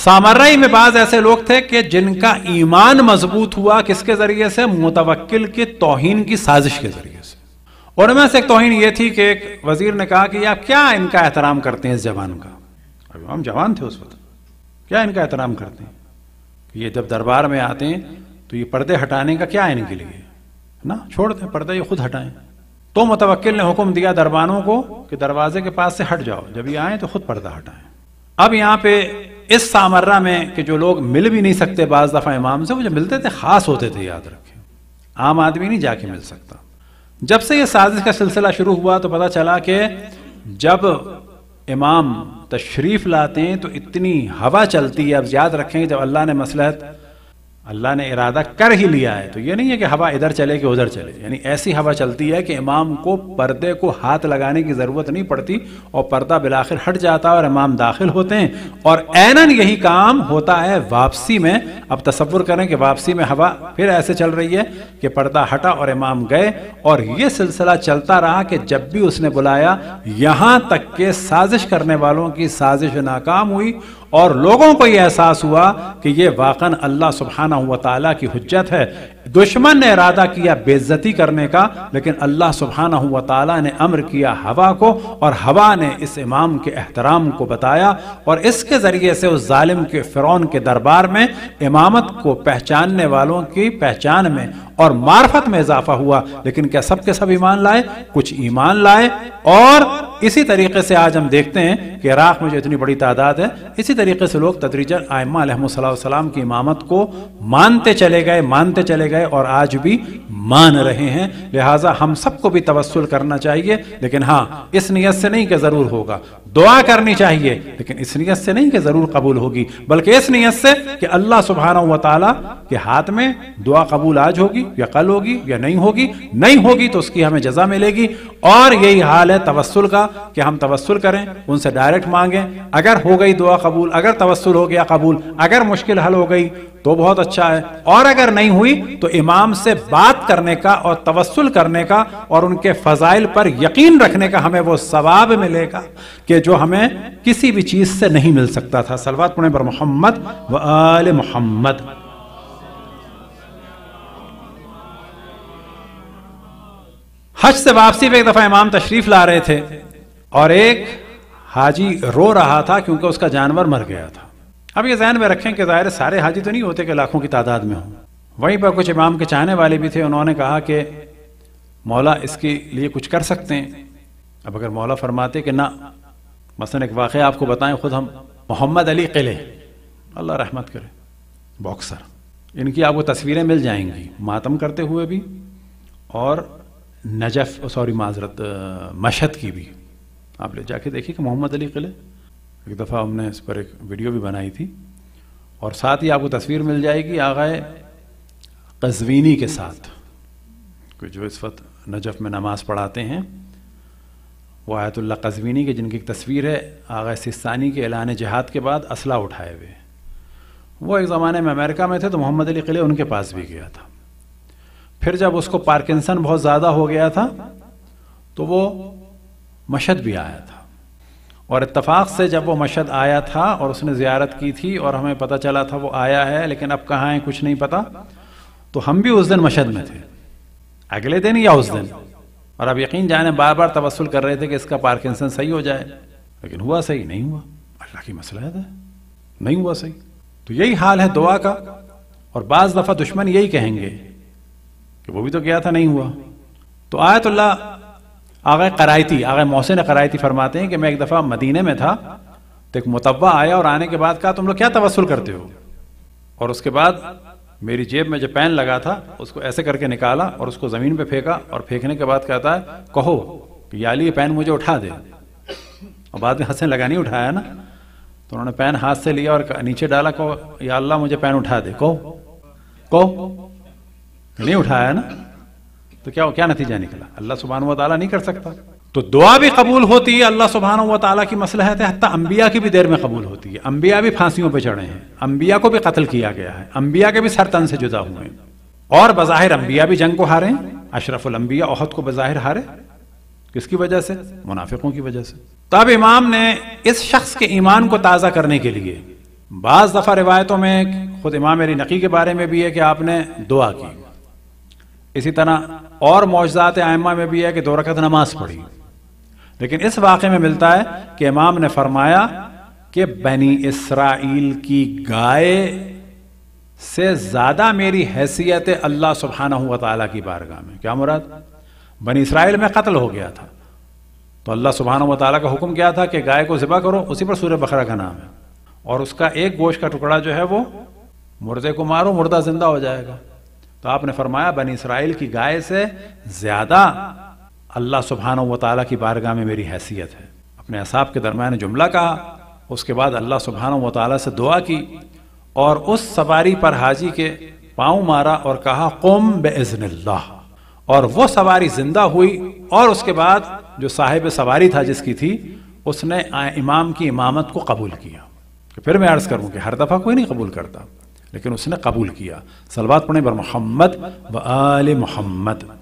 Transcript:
सामर्रई में बाज ऐसे लोग थे कि जिनका ईमान मजबूत हुआ किसके जरिए से मुतवक्किल के तोहन की साजिश के जरिए से और उनमें से एक तोहन ये थी कि एक वजीर ने कहा कि आप क्या इनका एहतराम करते हैं इस जवान का अब हम जवान थे उस वक्त क्या इनका एहतराम करते हैं ये जब दरबार में आते हैं तो ये पर्दे हटाने का क्या है इनके लिए ना छोड़ दें पर्दे ये खुद हटाएं तो मुतवक्किल ने हुक्म दिया दरबानों को कि दरवाजे के पास से हट जाओ जब ये आए तो खुद पर्दा हटाएं अब यहाँ पे इस सामर्रा में कि जो लोग मिल भी नहीं सकते बाज दफ़ा इमाम से वो जो मिलते थे खास होते थे याद रखें आम आदमी नहीं जाके मिल सकता जब से ये साजिश का सिलसिला शुरू हुआ तो पता चला कि जब इमाम तशरीफ लाते हैं तो इतनी हवा चलती है अब याद रखें जब अल्लाह ने मसलहत अल्लाह ने इरादा कर ही लिया है तो ये नहीं है कि हवा इधर चले कि उधर चले यानी ऐसी हवा चलती है कि इमाम को पर्दे को हाथ लगाने की ज़रूरत नहीं पड़ती और पर्दा बिलाखिर हट जाता है और इमाम दाखिल होते हैं और ऐनन यही काम होता है वापसी में अब तस्वुर करें कि वापसी में हवा फिर ऐसे चल रही है कि पर्दा हटा और इमाम गए और ये सिलसिला चलता रहा कि जब भी उसने बुलाया यहाँ तक के साजिश करने वालों की साजिश नाकाम हुई और लोगों को यह एहसास हुआ कि यह वाकन अल्लाह सुबहाना हुआ तला की हजत है दुश्मन ने इरादा किया बेजती करने का लेकिन अल्लाह सुबहाना हुआ ताला ने अम्र किया हवा को और हवा ने इस इमाम के एहतराम को बताया और इसके ज़रिए से उस जालिम के फ़िरौन के दरबार में इमामत को पहचानने वालों की पहचान में और मार्फत में इजाफा हुआ लेकिन क्या सब के सब ईमान लाए कुछ ईमान लाए और इसी तरीके से आज हम देखते हैं कि इराक में जो इतनी बड़ी तादाद है इसी तरीके से लोग तदरीजन आयमा सलाम की इमामत को मानते चले गए मानते चले गए और आज भी मान रहे हैं लिहाजा हम सबको भी तवस्ल करना चाहिए लेकिन हाँ इस नीयत से नहीं कि ज़रूर होगा दुआ करनी चाहिए लेकिन इस नीयत से नहीं कि ज़रूर कबूल होगी बल्कि इस नीयत से कि अल्लाह सुबहाना व ताली के हाथ में दुआ कबूल आज होगी या कल होगी या नहीं होगी नहीं होगी तो उसकी हमें जजा मिलेगी और यही हाल है तवस्ल का कि हम तवस्ल करें उनसे डायरेक्ट मांगें अगर हो गई दुआ कबूल अगर तवस्ल हो गया कबूल अगर मुश्किल हल हो गई तो बहुत अच्छा है और अगर नहीं हुई तो इमाम से बात करने का और तवस्ल करने का और उनके फजाइल पर यकीन रखने का हमें वो सवाब मिलेगा कि जो हमें किसी भी चीज़ से नहीं मिल सकता था सलवात पुणे पर मोहम्मद व आल मोहम्मद हज से वापसी पे एक दफ़ा इमाम तशरीफ ला रहे थे और एक हाजी रो रहा था क्योंकि उसका जानवर मर गया था अब ये जहन में रखें कि ज़ाहिर सारे हाजी तो नहीं होते कि लाखों की तादाद में हों वहीं पर कुछ इमाम के चाहने वाले भी थे उन्होंने कहा कि मौला इसके लिए कुछ कर सकते हैं अब अगर मौला फरमाते कि ना मसन एक वाक़ आपको बताएं खुद हम मोहम्मद अली किले अल्लाह रहमत करे बॉक्सर इनकी आपको तस्वीरें मिल जाएंगी मातम करते हुए भी और नजफ़ सॉरी माजरत मशहद की भी आप ले जाके देखिए कि मोहम्मद अली किले एक दफ़ा हमने इस पर एक वीडियो भी बनाई थी और साथ ही आपको तस्वीर मिल जाएगी आगाए कजवीनी के साथ जो इस वक्त नजफ़ में नमाज़ पढ़ाते हैं वो आयतुल्ला कजवीनी के जिनकी एक तस्वीर है आगा सिस्तानी के एलान जहाद के बाद असला उठाए हुए वो एक ज़माने में अमेरिका में थे तो मोहम्मद अली किले उनके पास भी गया था फिर जब उसको पार्किंसन बहुत ज़्यादा हो गया था तो वो मशद भी आया था और इतफाक़ से जब वो मशद आया था और उसने ज़्यारत की थी और हमें पता चला था वो आया है लेकिन अब कहाँ है कुछ नहीं पता तो हम भी उस दिन मशद में थे अगले दिन या उस दिन और अब यकीन जाने बार बार तवसल कर रहे थे कि इसका पार्किंसन सही हो जाए लेकिन हुआ सही नहीं हुआ अल्लाह की मसला है नहीं हुआ सही तो यही हाल है दुआ का और बाज़ दफ़ा दुश्मन यही कहेंगे कि वो भी तो गया था नहीं हुआ तो आयतुल्ला आगे करायती आगे मोहसिन करायती फरमाते हैं कि मैं एक दफ़ा मदीने में था तो एक मुतवा आया और आने के बाद कहा तुम लोग क्या तवसल करते हो और उसके बाद मेरी जेब में जो पैन लगा था उसको ऐसे करके निकाला और उसको ज़मीन पे फेंका और फेंकने के बाद कहता है कहो कि याली ये पैन मुझे उठा दे और बाद में हंसने लगा नहीं उठाया ना तो उन्होंने पैन हाथ से लिया और नीचे डाला कहो या अल्लाह मुझे पैन उठा दे कहो कहो नहीं उठाया ना तो क्या हो क्या नतीजा निकला अल्लाह सुबहान वाली नहीं कर सकता तो दुआ भी कबूल होती है अल्लाह सुबहान वाली की मसलहत है हती अम्बिया की भी देर में कबूल होती है अम्बिया भी फांसियों पर चढ़े हैं अम्बिया को भी कत्ल किया गया है अम्बिया के भी सरतन से जुदा हुए हैं और बज़ाहिर अम्बिया भी जंग को हारे हैं अशरफुल अम्बिया अहद को बज़ाहिर हारे किसकी वजह से मुनाफिकों की वजह से तब इमाम ने इस शख्स के ईमान को ताज़ा करने के लिए बाज़ दफ़ा रिवायतों में खुद इमाम मेरी नकी के बारे में भी है कि आपने दुआ की इसी तरह और मौजात आयमा में भी है कि दो रकत नमाज पढ़ी लेकिन इस वाक़े में मिलता है कि इमाम ने फरमाया कि बनी इसराइल की गाय से ज़्यादा मेरी हैसियत अल्लाह सुबहाना हुआ तला की बारगाह में क्या मुराद बनी इसराइल में कत्ल हो गया था तो अल्लाह सुबहाना हुआ तला का हुक्म क्या था कि गाय को ज़िबा करो उसी पर सूर्य बकरा का नाम है और उसका एक गोश का टुकड़ा जो है वो मुर्दे को मारो मुर्दा जिंदा हो जाएगा तो आपने फरमाया बन इसराइल की गाय से ज्यादा अल्लाह सुबहान व की बारगाह में मेरी हैसियत है अपने असाब के दरमियान जुमला कहा उसके बाद अल्लाह सुबहान व से दुआ की और उस सवारी पर हाजी के पाँव मारा और कहा कुम बेजन और वो सवारी जिंदा हुई और उसके बाद जो साहिब सवारी था जिसकी थी उसने इमाम की इमामत को कबूल किया फिर मैं अर्ज करूँ कि हर दफ़ा कोई नहीं कबूल करता लेकिन उसने कबूल किया सलवात पढ़े बर मोहम्मद व आल मोहम्मद